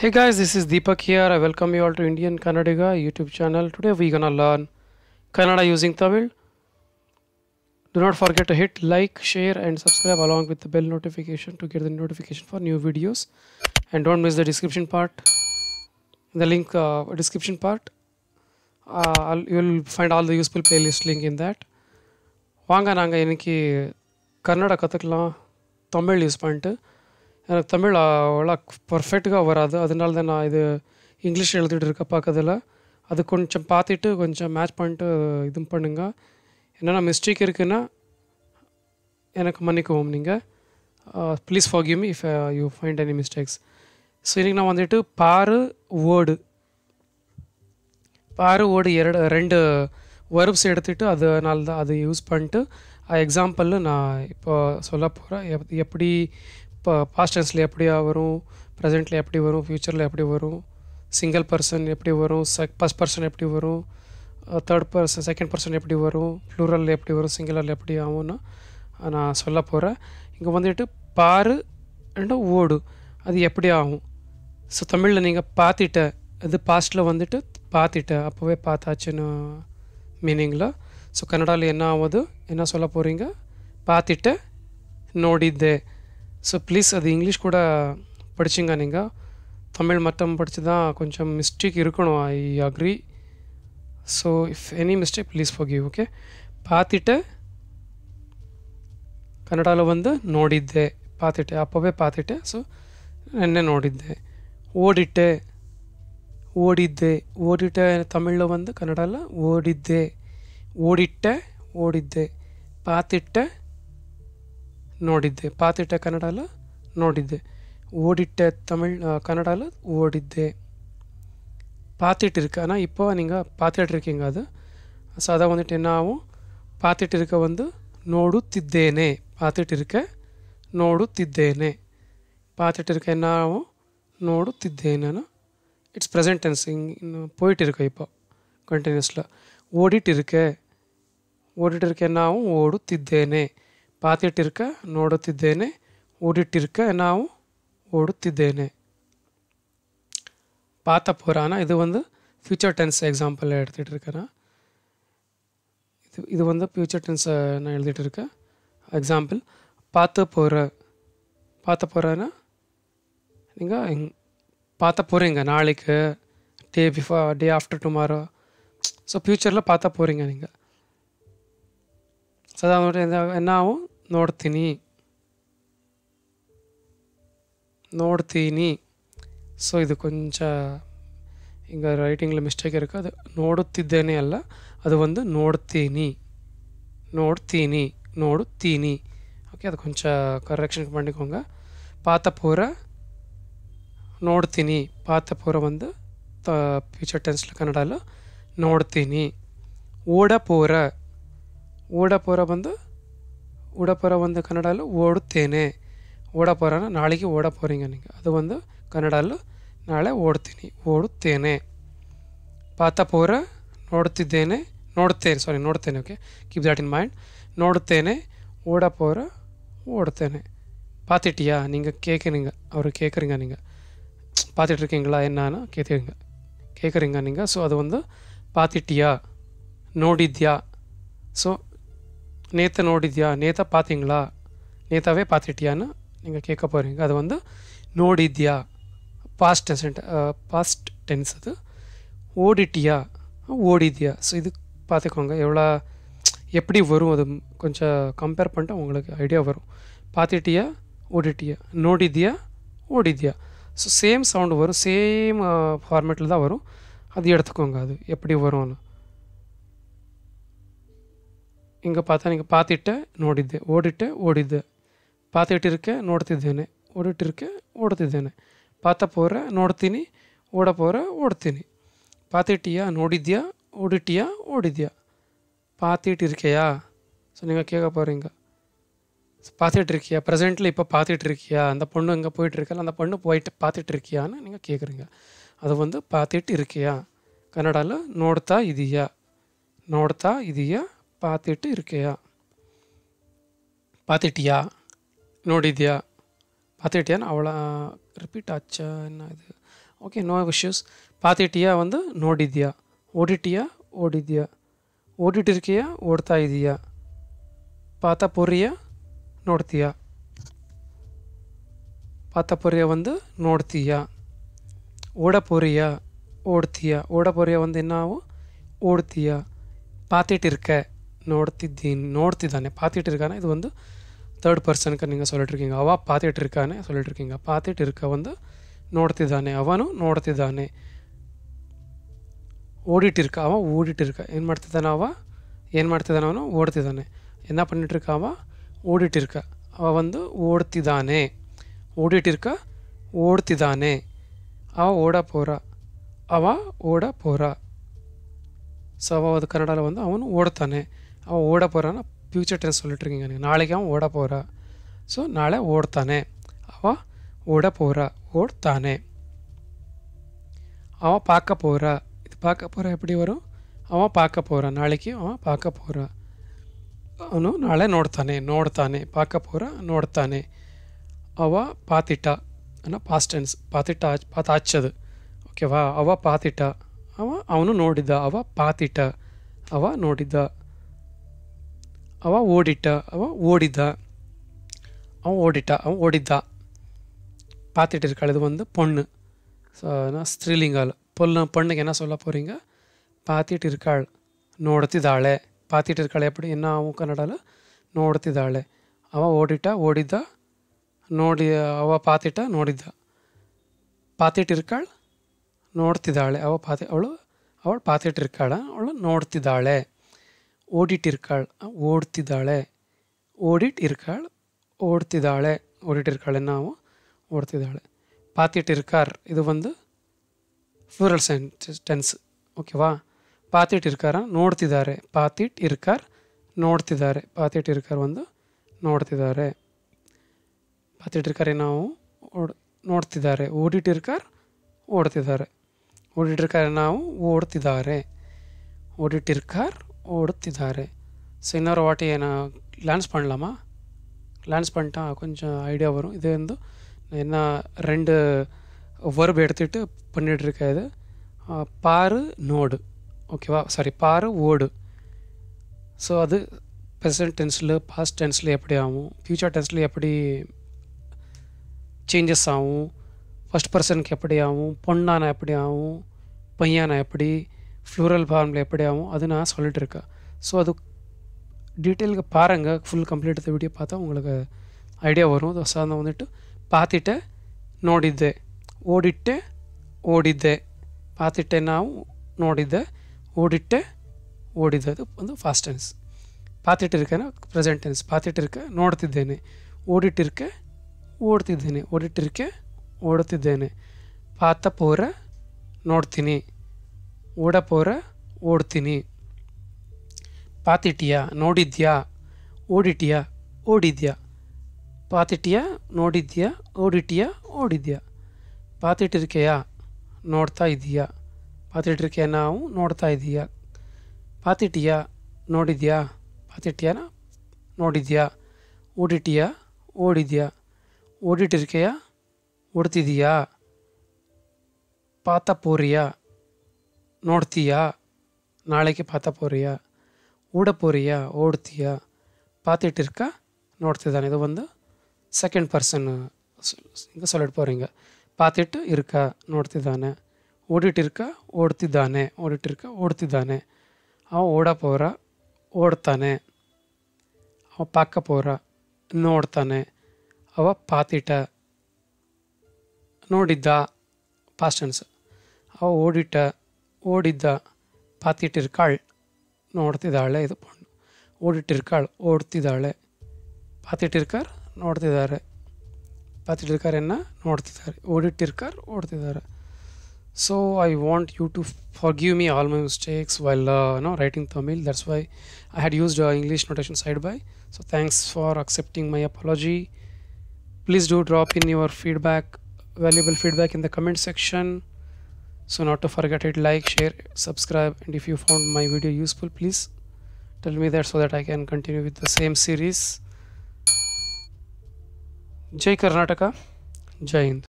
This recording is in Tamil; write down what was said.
Hey guys, this is Deepak here. I welcome you all to Indian Kannadiga YouTube channel. Today we're gonna learn Kannada using Tamil. Do not forget to hit like, share and subscribe along with the bell notification to get the notification for new videos. And don't miss the description part. The link uh, description part. Uh, you'll find all the useful playlist link in that. வாங்க நாங்கள் இன்றைக்கி கன்னட கற்றுக்கலாம் தமிழ் எனக்கு தமிழ் அவ்வளோ பர்ஃபெக்ட்గా வராது அதனால தான் நான் இது இங்கிலீஷ் எழுதிட்டு இருக்க பார்க்கறதில்ல அது கொஞ்சம் பார்த்துட்டு கொஞ்சம் மேட்ச் பண்ணிட்டு இது பண்ணுங்க என்னென்ன மிஸ்டேக் இருக்குன்னா எனக்கு மன்னிக்கவும் நீங்கள் please forgive me if you find any mistakes so இன்றைக்கி நான் வந்துட்டு பாரு ஓடு பாரு ஓடு எரடு ரெண்டு வருப்ஸ் எடுத்துகிட்டு அதனால தான் அதை யூஸ் பண்ணிட்டு எக்ஸாம்பிளில் நான் இப்போ சொல்ல போகிறேன் எப் எப்படி இப்போ பாஸ்ட் டென்ஸில் எப்படியா வரும் ப்ரெசென்ட்டில் எப்படி வரும் ஃப்யூச்சரில் எப்படி வரும் சிங்கிள் பர்சன் எப்படி வரும் செக் ஃபஸ்ட் பர்சன் எப்படி வரும் தேர்ட் பர்சன் செகண்ட் பர்சன் எப்படி வரும் ப்ளூரலில் எப்படி வரும் சிங்கிளரில் எப்படி ஆகும்னா நான் சொல்ல போகிறேன் இங்கே வந்துட்டு பாரு அண்டு ஓடு அது எப்படி ஆகும் ஸோ தமிழில் நீங்கள் பார்த்துட்ட இது பாஸ்ட்டில் வந்துட்டு பார்த்துட்ட அப்போவே பார்த்தாச்சுன்னு மீனிங்கில் ஸோ கன்னடாவில் என்ன ஆகுது என்ன சொல்ல போகிறீங்க பார்த்துட்ட நோடிதே ஸோ ப்ளீஸ் அது இங்கிலீஷ் கூட படிச்சுங்க நீங்கள் தமிழ் மட்டும் படித்து தான் கொஞ்சம் மிஸ்டேக் இருக்கணும் I agree so if any mistake please forgive okay பார்த்துட்டு ಕನ್ನಡಾಲು ಒಂದು ನೋಡಿದ್ದೆ ಪಾತಿಟ್ಟೆ ಅಪ್ಪವೇ ಪಾತಿಟ್ಟೆ ಸೊ ನೆನ್ನೆ ನೋಡಿದ್ದೆ ಓಡಿಟ್ಟೆ ಓಡಿದ್ದೆ ಓಡಿಟ್ಟೆ ತಮಿಳು ಒಂದು ಕನ್ನಡಲ್ಲ ಓಡಿದ್ದೆ ಓಡಿಟ್ಟೆ ಓಡಿದ್ದೆ ಪಾತಿಟ್ಟೆ ನೋಡಿದ್ದೆ ಪಾತಿಟ್ಟ ಕನ್ನಡಲ ನೋಡಿದ್ದೆ ஓடிட்ட தமிழ் கன்னடாவில் ஓடித்தே பார்த்துட்டு இருக்கு ஆனால் இப்போ நீங்கள் பார்த்துட்டு இருக்கீங்க அது ஸோ அதை வந்துட்டு என்ன ஆகும் பார்த்துட்டு இருக்க வந்து ನೋಡುತ್ತಿದ್ದೇನೆ பார்த்துட்டு இருக்க ನೋಡುತ್ತಿದ್ದೇನೆ பார்த்துட்டு இருக்க என்ன ஆகும் ನೋಡುತ್ತಿದ್ದೇನೆன்னா இட்ஸ் ப்ரெசன்ட் டென்ஸ் இங்கே போயிட்டு இருக்க இப்போ கண்டினியூஸில் ஓடிட்டு இருக்க ஓடிட்டு இருக்க என்ன ஆகும் ஓடுத்திದ್ದೇನೆ ಪಾತಿಟ್ಟಿರ್ಕ ನೋಡುತ್ತಿದ್ದೇನೆ ಓಡಿಟ್ಟಿರ್ಕ ನಾವು ಓಡುತ್ತಿದ್ದೇನೆ ಪಾತ ಪುರಾಣ ಇದು ಒಂದು ಫ್ಯೂಚರ್ ಟೆನ್ಸ್ ಎಕ್ಸಾಂಪಲ್ எடுத்துகிட்ருக்கிறேன் இது இது வந்து ஃபியூச்சர் டென்ஸ் நான் எழுதிட்டுருக்கேன் எக்ஸாம்பிள் பார்த்து போகிற பார்த்து போரானா நீங்கள் இங் பார்த்த போகிறீங்க நாளைக்கு day before day after tomorrow so ஃப்யூச்சரில் பார்த்தா போகிறீங்க நீங்கள் ஸோ அதனுடைய ನೋಡ್ತೀನಿ ನೋಡ್ತೀನಿ ಸೊ ಇದು ಕೊಂಚ ಈಗ ರೈಟಿಂಗ್ಲಿ ಮಿಸ್ಟೇಕ್ ಇರೋಕೆ ಅದು ನೋಡುತ್ತಿದ್ದೇನೆ ಅಲ್ಲ ಅದು ಒಂದು ನೋಡ್ತೀನಿ ನೋಡ್ತೀನಿ ನೋಡುತ್ತೀನಿ ಓಕೆ ಅದು ಕೊಂಚ ಕರೆಕ್ಷನ್ ಮಾಡಿಕೊಂಗ ಪಾತಪೂರ ನೋಡ್ತೀನಿ ಪಾತಪೂರ ಒಂದು ತ ಫ್ಯೂಚರ್ ಟೆನ್ಸ್ಲ ಕನ್ನಡಲ್ಲೂ ನೋಡ್ತೀನಿ ಓಡಪೂರ ಓಡಪೂರ ಬಂದು ಓಡಾಪರ ಒಂದು ಕನ್ನಡಲ್ಲೂ ಓಡುತ್ತೇನೆ ಓಡಪರನ ನಾಳೆಗೆ ನಿಂಗೆ ಅದು ಒಂದು ಕನ್ನಡಲ್ಲೂ ನಾಳೆ ಓಡ್ತೀನಿ ಓಡುತ್ತೇನೆ ಪಾತಪೂರ ನೋಡುತ್ತಿದ್ದೇನೆ ನೋಡ್ತೇನೆ ಸಾರಿ ನೋಡ್ತೇನೆ okay keep that in mind ನೋಡುತ್ತೇನೆ ಓಡಪೋರ ಓಡ್ತೇನೆ ಪಾತಿಟಿಯಾ ನಿಂಗೆ ಕೇಕರಿಂಗ ಅವರು ಕೇಕರಿಂಗ ನಿಂಗೆ ಪಾತಿಟ್ಟಿರ್ಕಿಂಗ್ಲಾ ಏನಾನು ಕೇತಿರಿಂಗ ಕೇಕರಿಂಗ ನಿಂಗೆ ಸೊ ಅದು ಒಂದು ಪಾತಿಟಿಯಾ ನೋಡಿದ್ಯಾ ಸೊ நேற்று நோடித்தியா நேற்று பார்த்தீங்களா நேத்தாவே பார்த்துட்டியான்னு நீங்கள் கேட்க போகிறீங்க அது வந்து நோடித்தியா பாஸ்ட் டென்ஸ் பாஸ்ட் டென்ஸ் அது ஓடிட்டியா ஓடிதியா ஸோ இது பார்த்துக்கோங்க எவ்வளோ எப்படி வரும் அது கொஞ்சம் கம்பேர் பண்ணிட்டு உங்களுக்கு ஐடியா வரும் பார்த்துட்டியா ஓடிட்டியா நோடித்தியா ஓடிதியா ஸோ சேம் சவுண்டு வரும் சேம் ஃபார்மேட்டில் தான் வரும் அது எடுத்துக்கோங்க அது எப்படி வரும்னு ಹಿಂಗೆ ಪಾತ ಹಿಂಗೆ ಪಾತಿಟ್ಟೆ ನೋಡಿದ್ದೆ ಓಡಿಟ್ಟೆ ಓಡಿದ್ದೆ ಪಾತಿಟ್ಟಿರಕ್ಕೆ ನೋಡ್ತಿದ್ದೇನೆ ಓಡಿಟ್ಟಿರಕ್ಕೆ ಓಡ್ತಿದ್ದೇನೆ ಪಾತ ಪೋರ ನೋಡ್ತೀನಿ ಓಡಪೋರ ಓಡ್ತೀನಿ ಪಾತಿಟ್ಟಿಯಾ ನೋಡಿದ್ಯಾ ஓடிதியா ಓಡಿದ್ಯಾ பார்த்துட்ருக்கியா ஸோ நீங்கள் கேட்க போகிறீங்க பார்த்துட்ருக்கியா ப்ரெசென்ட்டில் இப்போ இருக்கியா அந்த பொண்ணு இங்கே இருக்கல அந்த பொண்ணு போயிட்டு இருக்கியான்னு நீங்கள் கேட்குறீங்க அது வந்து பார்த்துட்டு இருக்கியா கன்னடாவில் நோடுத்தா இதியா நோடுத்தா இதியா ಪಾತಿಟ್ಟು இருக்கையா பார்த்துட்டியா ನೋಡಿದ್ಯಾ ಪಾತಿಟಿಯಾನ ಅವಳ ರಿಪೀಟ್ ಆಚ ಇದು ಓಕೆ ನೋ ಇಶ್ಯೂಸ್ ಪಾತಿಟಿಯಾ ಒಂದು ನೋಡಿದ್ಯಾ ಓಡಿಟಿಯಾ ಓಡಿದ್ಯಾ ಓಡಿಟಿರ್ಕೆಯಾ ಓಡ್ತಾ ಇದೀಯಾ ಪಾತಪುರಿಯ ನೋಡ್ತೀಯ ಪಾತಪುರಿಯ ಒಂದು ನೋಡ್ತೀಯ ಓಡಪುರಿಯ ಓಡ್ತೀಯ ಓಡಾಪೊರಿಯ ಒಂದು ನಾವು ಓಡ್ತೀಯ ಪಾತಿಟ್ಟಿರ್ಕೆ ನೋಡ್ತಿದ್ದೀನಿ ನೋಡ್ತಿದ್ದಾನೆ ಪಾತಿಟ್ಟಿರ್ಕಾನೆ ಇದು ಒಂದು ತರ್ಡ್ ಪರ್ಸನ್ ಕನ್ನಿಂಗ ಸೊಲಿಟ್ರಿಕಿಂಗ ಅವ ಪಾತಿಟ್ಟಿರ್ಕಾನೆ ಸೊಲಿಟ್ರಿಕಿಂಗ ಪಾತಿಟ್ಟಿರ್ಕ ಒಂದು ನೋಡ್ತಿದ್ದಾನೆ ಅವನು ನೋಡ್ತಿದ್ದಾನೆ ಓಡಿಟ್ಟಿರ್ಕ ಅವ ಓಡಿಟ್ಟಿರ್ಕ ಏನು ಮಾಡ್ತಿದ್ದಾನೆ ಅವ ಏನು ಮಾಡ್ತಿದ್ದಾನೆ ಅವನು ಓಡ್ತಿದ್ದಾನೆ ಎನ್ನ ಪನ್ನಿಟ್ಟಿರ್ಕ ಅವ ಓಡಿಟ್ಟಿರ್ಕ ಅವ ಒಂದು ಓಡ್ತಿದ್ದಾನೆ ಓಡಿಟ್ಟಿರ್ಕ ಓಡ್ತಿದ್ದಾನೆ ಅವ ಓಡ ಪೋರ ಅವ ಓಡ ಪೋರ ಸೊ ಅವ ಒಂದು ಅವನು ಓಡ್ತಾನೆ அவன் ஓட போகிறான்னா ஃப்யூச்சர் டென்ஸ் சொல்லிட்டுருக்கீங்க எனக்கு நாளைக்கு அவன் ஓட போகிறா ஸோ நாளை ஓடத்தானே அவள் ஓட போகிறா ஓடத்தானே அவன் பார்க்க போகிறா இது பார்க்க போகிறா எப்படி வரும் அவன் பார்க்க போகிறான் நாளைக்கு அவன் பார்க்க போகிறா ಅವನು ನಾಳೆ ನೋಡ್ತಾನೆ ನೋಡ್ತಾನೆ ಪಾಕಪೂರ ನೋಡ್ತಾನೆ ಅವ ಪಾತಿಟ ಅನ್ನೋ ಪಾಸ್ಟೆನ್ಸ್ ಪಾತಿಟ ಪಾತಾಚದು ಓಕೆವಾ ಅವ ಪಾತಿಟ ಅವ ಅವನು ನೋಡಿದ ಅವ ಪಾತಿಟ ಅವ ನೋಡಿದ್ದ ಅವ ಓಡಿಟ್ಟ ಅವ ಓಡಿದ அவன் ஓடிட்டா அவன் ஓடித்தான் பார்த்துட்டு இருக்காள் இது வந்து பொண்ணு ஸோ ஸ்திரீலிங்கால் பொண்ணு பொண்ணுக்கு என்ன சொல்ல போகிறீங்க பார்த்துட்டு இருக்காள் ನೋಡ್ತಿದ್ದಾಳೆ ಪಾತಿಟ್ಟಿರ್ಕಳೆ ಎಪ್ಪಡಿ ಇನ್ನ ಅವು ಕನ್ನಡಲ್ಲ ನೋಡ್ತಿದ್ದಾಳೆ ಅವ ಓಡಿಟ ಓಡಿದ್ದ ನೋಡಿ ಅವ ಪಾತಿಟ ನೋಡಿದ್ದ ಪಾತಿಟ್ಟಿರ್ಕಾಳ್ ನೋಡ್ತಿದ್ದಾಳೆ ಅವ ಪಾತಿ ಅವಳು ಅವಳು ಪಾತಿಟ್ಟಿರ್ಕಾಳ ಅವಳು ನೋಡ್ತಿದ್ದಾಳೆ ಓಡಿಟ್ಟಿರ್ಕಾಳು ಓಡ್ತಿದ್ದಾಳೆ ಓಡಿಟ್ಟಿರ್ಕಾಳ್ ಓಡ್ತಿದ್ದಾಳೆ ಓಡಿಟ್ಟಿರ್ಕಾಳೆ ನಾವು ಓಡ್ತಿದ್ದಾಳೆ ಪಾತಿಟ್ಟಿರ್ಕಾರ್ ಇದು ಒಂದು ಫ್ಲೂರಲ್ ಸೆನ್ಸ್ ಟೆನ್ಸ್ ಓಕೆವಾ ಪಾತಿಟ್ಟಿರ್ಕಾರ ನೋಡ್ತಿದ್ದಾರೆ ಪಾತಿಟ್ ಇರ್ಕಾರ್ ನೋಡ್ತಿದ್ದಾರೆ ಪಾತಿಟ್ಟಿರ್ಕಾರ್ ಒಂದು ನೋಡ್ತಿದ್ದಾರೆ ಪಾತಿಟ್ಟಿರ್ಕಾರಿ ನಾವು ಓಡ್ ನೋಡ್ತಿದ್ದಾರೆ ಓಡಿಟ್ಟಿರ್ಕಾರ್ ಓಡ್ತಿದ್ದಾರೆ ಓಡಿಟ್ಟಿರ್ಕಾರೆ ನಾವು ಓಡ್ತಿದ್ದಾರೆ ಓಡಿಟ್ಟಿರ್ಕಾರ್ ஓடுத்திதாரு ஸோ இன்னொரு வாட்டி நான் லான்ஸ் பண்ணலாமா லான்ஸ் பண்ணிட்டா கொஞ்சம் ஐடியா வரும் இது வந்து என்ன ரெண்டு வேர்ப் எடுத்துகிட்டு பண்ணிகிட்ருக்கேன் இது பாரு நோடு ஓகேவா சாரி பாரு ஓடு ஸோ அது ப்ரெசன்ட் டென்ஸில் பாஸ்ட் டென்ஸில் எப்படி ஆகும் ஃப்யூச்சர் டென்ஸில் எப்படி சேஞ்சஸ் ஆகும் ஃபஸ்ட் பர்சனுக்கு எப்படி ஆகும் பொண்ணான எப்படி ஆகும் பையனா எப்படி ஃப்ளூரல் ஃபார்மில் எப்படி ஆகும் அது நான் சொல்லிட்டு இருக்கேன் ஸோ அது டீட்டெயிலுக்கு பாருங்கள் ஃபுல் கம்ப்ளீட் இந்த வீடியோ பார்த்தா உங்களுக்கு ஐடியா வரும் ஸோ அதை வந்துட்டு பார்த்துட்டு நோடிதே ஓடிட்டு ஓடிதே பார்த்துட்டு ನಾವು நோடிதே ஓடிட்டு ஓடிதே அது வந்து ஃபாஸ்ட் டென்ஸ் பார்த்துட்டு இருக்கேன்னா ப்ரெசென்ட் டென்ஸ் பார்த்துட்டு இருக்கேன் நோடுத்திதேனு இருக்க ನೋಡ್ತಿದ್ದೇನೆ ಓಡಿಟ್ಟಿರ್ಕೆ ಓಡ್ತಿದ್ದೇನೆ ಓಡಿಟ್ಟಿರ್ಕೆ ಓಡುತ್ತಿದ್ದೇನೆ ಪಾತ ಪೋರ ನೋಡ್ತೀನಿ ಓಡಪೋರ ಓಡ್ತೀನಿ ಪಾತಿಟಿಯಾ ನೋಡಿದ್ಯಾ ಓಡಿಟಿಯಾ ಓಡಿದ್ಯಾ ಪಾತಿಟಿಯಾ ನೋಡಿದ್ಯಾ ಓಡಿಟಿಯಾ ಓಡಿದ್ಯಾ ಪಾತಿಟಿರಿಕೆಯ ನೋಡ್ತಾ ಇದೀಯಾ ಪಾತಿಟಿರಿಕೆಯ ನಾವು ನೋಡ್ತಾ ಇದೀಯಾ ಪಾತಿಟಿಯಾ ನೋಡಿದ್ಯಾ ಪಾತಿಟಿಯ ನೋಡಿದ್ಯಾ ಓಡಿಟಿಯಾ ಓಡಿದ್ಯಾ ಓಡಿಟಿರಿಕೆಯ ಓಡ್ತಿದೀಯಾ ಪಾತಪೂರಿಯ ನೋಡ್ತೀಯಾ ನಾಳೆಗೆ ಪಾತ ಪೋರಿಯ ಊಡಪೋರಿಯ ಓಡ್ತೀಯ ಪಾತಿಟ್ಟಿರ್ಕ ನೋಡ್ತಿದ್ದಾನೆ ಇದು ಒಂದು ಸೆಕೆಂಡ್ ಪರ್ಸನ್ ಹಿಂಗೆ ಸೊಲಿಡ್ ಪೋರಿಂಗ ಪಾತಿಟ್ಟು ಇರ್ಕ ನೋಡ್ತಿದ್ದಾನೆ ಓಡಿಟ್ಟಿರ್ಕ ಓಡ್ತಿದ್ದಾನೆ ಓಡಿಟ್ಟಿರ್ಕ ಓಡ್ತಿದ್ದಾನೆ ಅವ ಓಡಪೋರ ಓಡ್ತಾನೆ ಅವ ಪೋರ ನೋಡ್ತಾನೆ ಅವ ಪಾತಿಟ ನೋಡಿದ್ದ ಪಾಸ್ಟನ್ಸ್ ಅವ ಓಡಿಟ್ಟ ಓಡಿದ್ದ ಪಾತಿಟಿರ್ಕಾಳ್ ನೋಡ್ತಿದ್ದಾಳೆ ಇದು ಓಡಿಟ್ಟಿರ್ಕಾಳು ಓಡ್ತಿದ್ದಾಳೆ ಪಾತಿಟಿರ್ಕಾರ್ ನೋಡ್ತಿದ್ದಾರೆ ಪಾತಿಟಿರ್ಕಾರನ್ನು ನೋಡ್ತಿದ್ದಾರೆ ಓಡಿಟ್ಟಿರ್ಕಾರ್ ಓಡ್ತಿದ್ದಾರೆ so I want you to forgive me all my mistakes well no writing Tamil that's why I had used English notation side by so thanks for accepting my apology please do drop in your feedback valuable feedback in the comment section so not to forget it like share subscribe and if you found my video useful please tell me that so that I can continue with the same series Jai Karnataka Jai Hind